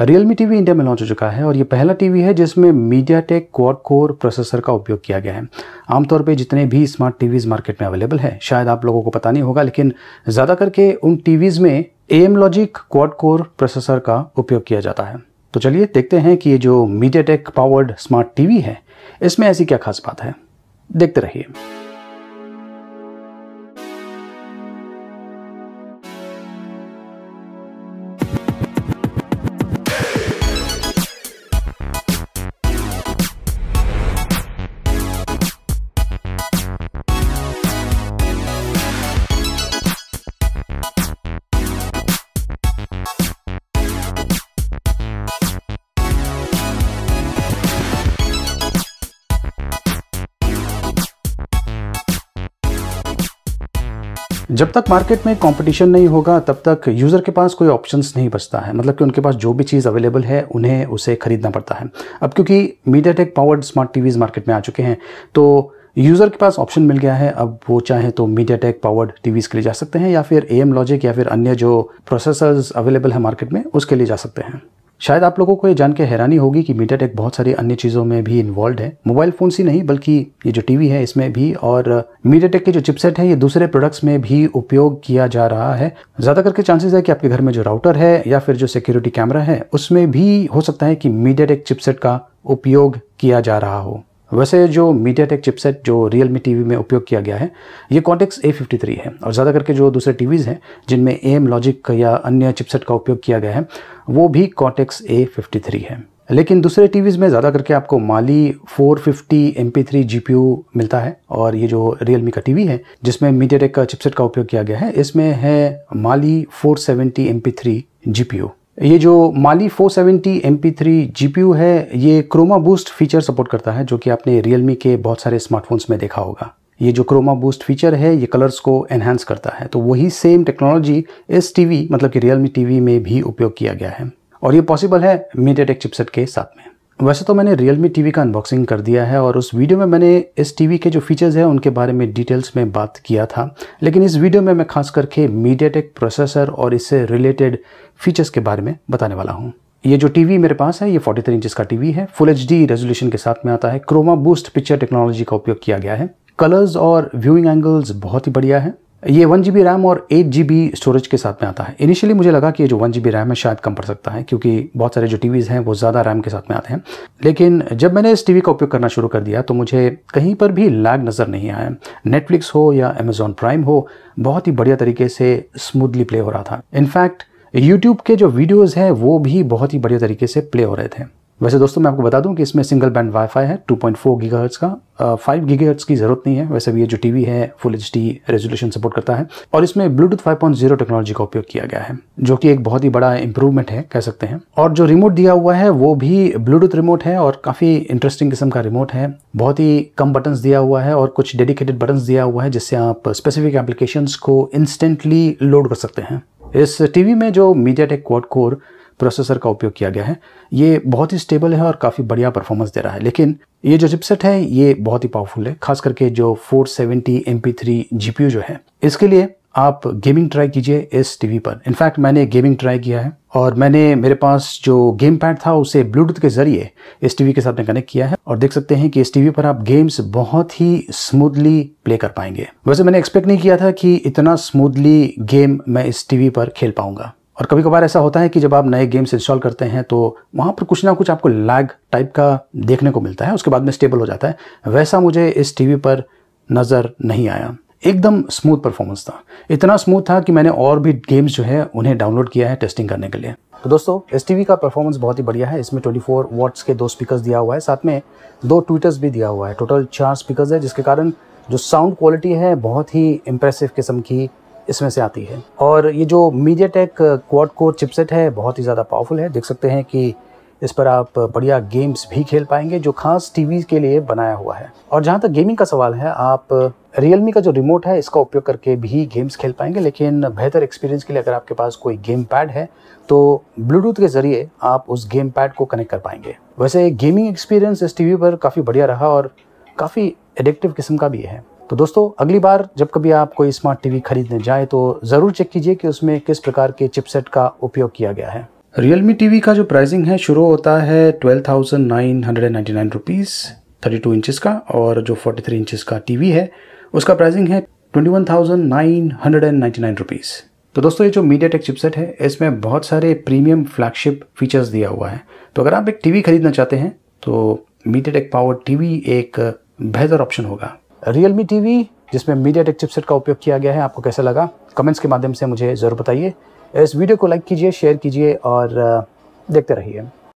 Realme TV India में launch हो चुका है और ये पहला टीवी है जिसमें MediaTek quad core processor का उपयोग किया गया है आमतौर पे जितने भी स्मार्ट टीवीज़ मार्केट में अवेलेबल है शायद आप लोगों को पता नहीं होगा लेकिन ज़्यादा करके उन टीवीज़ में Amlogic quad core processor का उपयोग किया जाता है तो चलिए देखते हैं कि ये जो MediaTek powered smart TV है इसमें ऐसी क्या खास बात है देखते रहिए जब तक मार्केट में कंपटीशन नहीं होगा तब तक यूज़र के पास कोई ऑप्शंस नहीं बचता है मतलब कि उनके पास जो भी चीज़ अवेलेबल है उन्हें उसे ख़रीदना पड़ता है अब क्योंकि MediaTek powered smart TVs market में आ चुके हैं तो यूज़र के पास ऑप्शन मिल गया है अब वो चाहे तो मीडिया टेक पावर्ड टीवीज़ के लिए जा सकते हैं या फिर ए एम लॉजिक या फिर अन्य जो प्रोसेसर्स अवेलेबल है मार्केट में उसके लिए जा सकते हैं शायद आप लोगों को ये जान के हैरानी होगी कि मीटर टेक बहुत सारी अन्य चीज़ों में भी इन्वॉल्व है मोबाइल फ़ोन ही नहीं बल्कि ये जो टीवी है इसमें भी और मीटर टेक के जो चिपसेट है ये दूसरे प्रोडक्ट्स में भी उपयोग किया जा रहा है ज़्यादा करके चांसेस है कि आपके घर में जो राउटर है या फिर जो सिक्योरिटी कैमरा है उसमें भी हो सकता है कि मीडिया टेक चिपसेट का उपयोग किया जा रहा हो वैसे जो मीडिया टेक चिपसेट जो रियल मी टी में उपयोग किया गया है ये कॉन्टेक्स ए फिफ्टी है और ज़्यादा करके जो दूसरे टीवीज़ हैं जिनमें ए लॉजिक या अन्य चिपसेट का उपयोग किया गया है वो भी कॉन्टेक्स ए फिफ्टी है लेकिन दूसरे टीवीज़ में ज़्यादा करके आपको माली 450 फिफ्टी एम पी मिलता है और ये जो रियल मी का टीवी है जिसमें मीडिया का चिपसेट का उपयोग किया गया है इसमें है माली 470 सेवेंटी एम पी ये जो माली 470 सेवेंटी एम पी है ये क्रोमा बूस्ट फीचर सपोर्ट करता है जो कि आपने रियलमी के बहुत सारे स्मार्टफोन्स में देखा होगा ये जो क्रोमा बूस्ट फीचर है ये कलर्स को एनहेंस करता है तो वही सेम टेक्नोलॉजी एस टी मतलब कि रियलमी टी में भी उपयोग किया गया है और ये पॉसिबल है मीडिया टेक चिपसेट के साथ में वैसे तो मैंने Realme TV का अनबॉक्सिंग कर दिया है और उस वीडियो में मैंने इस टीवी के जो फीचर्स हैं उनके बारे में डिटेल्स में बात किया था लेकिन इस वीडियो में मैं खास करके मीडियाटेक प्रोसेसर और इससे रिलेटेड फीचर्स के बारे में बताने वाला हूँ ये जो टीवी मेरे पास है ये 43 थ्री इंचज़ का टीवी है फुल एच रेजोल्यूशन के साथ में आता है क्रोमा बूस्ट पिक्चर टेक्नोलॉजी का उपयोग किया गया है कलर्स और व्यूइंग एंगल्स बहुत ही बढ़िया है ये वन जी रैम और एट जी स्टोरेज के साथ में आता है इनिशियली मुझे लगा कि ये जो वन जी रैम है शायद कम पड़ सकता है क्योंकि बहुत सारे जो टीवीज़ हैं वो ज़्यादा रैम के साथ में आते हैं लेकिन जब मैंने इस टीवी का उपयोग करना शुरू कर दिया तो मुझे कहीं पर भी लैग नज़र नहीं आया नेटफ्लिक्स हो या अमेज़ॉन प्राइम हो बहुत ही बढ़िया तरीके से स्मूथली प्ले हो रहा था इनफैक्ट यूट्यूब के जो वीडियोज़ हैं वो भी बहुत ही बढ़िया तरीके से प्ले हो रहे थे वैसे दोस्तों मैं आपको बता दूं कि इसमें सिंगल बैंड वाईफाई है 2.4 पॉइंट का फाइव गीगा की जरूरत नहीं है वैसे भी ये जो टीवी है फुल एच रेजोल्यूशन सपोर्ट करता है और इसमें ब्लूटूथ 5.0 टेक्नोलॉजी का उपयोग किया गया है जो कि एक बहुत ही बड़ा इंप्रूवमेंट है कह सकते हैं और जो रिमोट दिया हुआ है वो भी ब्लूटूथ रिमोट है और काफ़ी इंटरेस्टिंग किस्म का रिमोट है बहुत ही कम बटन्स दिया हुआ है और कुछ डेडिकेटेड बटन्स दिया हुआ है जिससे आप स्पेसिफिक एप्लीकेशंस को इंस्टेंटली लोड कर सकते हैं इस टीवी में जो मीडिया टेक कोर प्रोसेसर का उपयोग किया गया है ये बहुत ही स्टेबल है और काफ़ी बढ़िया परफॉर्मेंस दे रहा है लेकिन ये जो चिपसेट है ये बहुत ही पावरफुल है खास करके जो 470 सेवेंटी एम पी जो है इसके लिए आप गेमिंग ट्राई कीजिए इस टीवी पर इनफैक्ट मैंने गेमिंग ट्राई किया है और मैंने मेरे पास जो गेम पैड था उसे ब्लूटूथ के जरिए इस टीवी के साथ में कनेक्ट किया है और देख सकते हैं कि इस टीवी पर आप गेम्स बहुत ही स्मूथली प्ले कर पाएंगे वैसे मैंने एक्सपेक्ट नहीं किया था कि इतना स्मूथली गेम मैं इस टीवी पर खेल पाऊंगा और कभी कभार ऐसा होता है कि जब आप नए गेम्स इंस्टॉल करते हैं तो वहाँ पर कुछ ना कुछ आपको लैग टाइप का देखने को मिलता है उसके बाद में स्टेबल हो जाता है वैसा मुझे इस टीवी पर नज़र नहीं आया एकदम स्मूथ परफॉर्मेंस था इतना स्मूथ था कि मैंने और भी गेम्स जो है उन्हें डाउनलोड किया है टेस्टिंग करने के लिए तो दोस्तों एस का परफॉर्मेंस बहुत ही बढ़िया है इसमें 24 फोर के दो स्पीकर्स दिया हुआ है साथ में दो ट्विटर्स भी दिया हुआ है टोटल चार स्पीकर्स है जिसके कारण जो साउंड क्वालिटी है बहुत ही इम्प्रेसिव किस्म की इसमें से आती है और ये जो MediaTek quad core chipset है बहुत ही ज़्यादा पावरफुल है देख सकते हैं कि इस पर आप बढ़िया गेम्स भी खेल पाएंगे जो खास टीवी के लिए बनाया हुआ है और जहाँ तक गेमिंग का सवाल है आप रियलमी का जो रिमोट है इसका उपयोग करके भी गेम्स खेल पाएंगे लेकिन बेहतर एक्सपीरियंस के लिए अगर आपके पास कोई गेम पैड है तो ब्लूटूथ के ज़रिए आप उस गेम पैड को कनेक्ट कर पाएंगे वैसे गेमिंग एक्सपीरियंस इस टीवी पर काफ़ी बढ़िया रहा और काफ़ी एडिक्टिव किस्म का भी है तो दोस्तों अगली बार जब कभी आप कोई स्मार्ट टीवी खरीदने जाए तो ज़रूर चेक कीजिए कि उसमें किस प्रकार के चिपसेट का उपयोग किया गया है रियलमी टीवी का जो प्राइसिंग है शुरू होता है twelve thousand nine hundred ninety nine rupees thirty two inches का और जो फोर्टी थ्री इंचज़ का टी वी है उसका प्राइसिंग है twenty one thousand nine hundred and ninety nine rupees तो दोस्तों ये जो मीडिया टेक चिपसेट है इसमें बहुत सारे प्रीमियम फ्लैगशिप फीचर्स दिया हुआ है तो अगर आप एक टीवी खरीदना चाहते हैं तो मीडिया टेक पावर टीवी एक बेहतर ऑप्शन होगा रियल मी टी वी जिसमें मीडिया टेक चिपसेट का उपयोग किया गया है आपको कैसा लगा कमेंट्स के माध्यम से मुझे ज़रूर बताइए इस वीडियो को लाइक कीजिए शेयर कीजिए और देखते रहिए